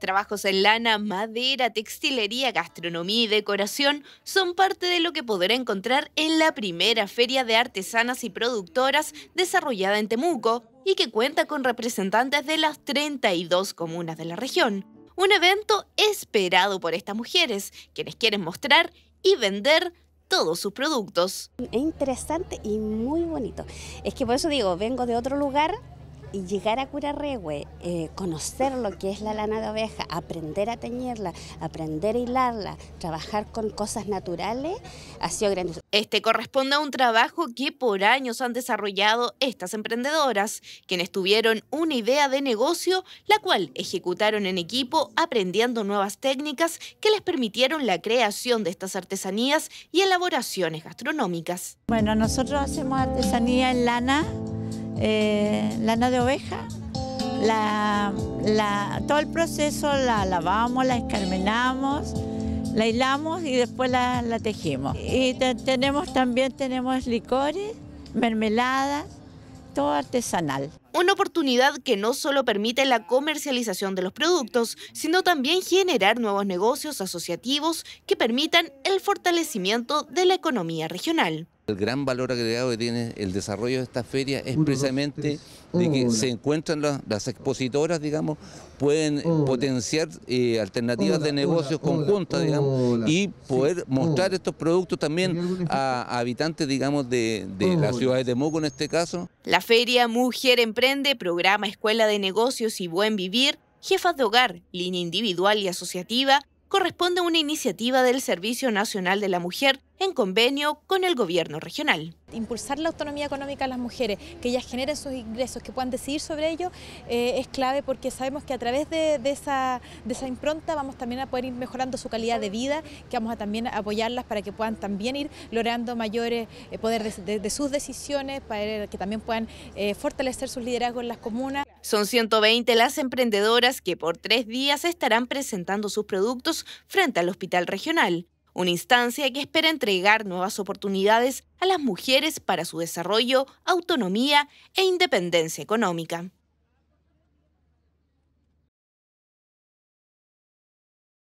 Trabajos en lana, madera, textilería, gastronomía y decoración son parte de lo que podrá encontrar en la primera feria de artesanas y productoras desarrollada en Temuco y que cuenta con representantes de las 32 comunas de la región. Un evento esperado por estas mujeres, quienes quieren mostrar y vender todos sus productos. Es interesante y muy bonito. Es que por eso digo, vengo de otro lugar y llegar a Curarrehue, eh, conocer lo que es la lana de oveja, aprender a teñirla, aprender a hilarla, trabajar con cosas naturales, ha sido grandioso. Este corresponde a un trabajo que por años han desarrollado estas emprendedoras, quienes tuvieron una idea de negocio, la cual ejecutaron en equipo aprendiendo nuevas técnicas que les permitieron la creación de estas artesanías y elaboraciones gastronómicas. Bueno, nosotros hacemos artesanía en lana eh, lana de oveja, todo el proceso la lavamos, la escarmenamos, la hilamos y después la, tejimos. Y tenemos también tenemos licores, mermeladas, todo artesanal. Una oportunidad que no solo permite la comercialización de los productos, sino también generar nuevos negocios asociativos que permitan el fortalecimiento de la economía regional. El gran valor agregado que tiene el desarrollo de esta feria es precisamente de oh, que se encuentran las, expositoras, digamos, pueden oh, potenciar eh, alternativas de negocios conjuntas, digamos, y poder mostrar estos productos también a, habitantes, digamos, de, de la oh, ciudad de Temuco en este caso. La feria Mujer Empresa programa Escuela de Negocios y Buen Vivir, jefas de hogar, línea individual y asociativa, corresponde a una iniciativa del Servicio Nacional de la Mujer en convenio con el gobierno regional. Impulsar la autonomía económica de las mujeres, que ellas generen sus ingresos, que puedan decidir sobre ello, eh, es clave porque sabemos que a través de, esa, impronta vamos también a poder ir mejorando su calidad de vida, que vamos a también apoyarlas para que puedan también ir logrando mayores eh, poderes de, sus decisiones, para que también puedan eh, fortalecer sus liderazgos en las comunas. Son 120 las emprendedoras que por tres días estarán presentando sus productos frente al Hospital Regional, una instancia que espera entregar nuevas oportunidades a las mujeres para su desarrollo, autonomía e independencia económica.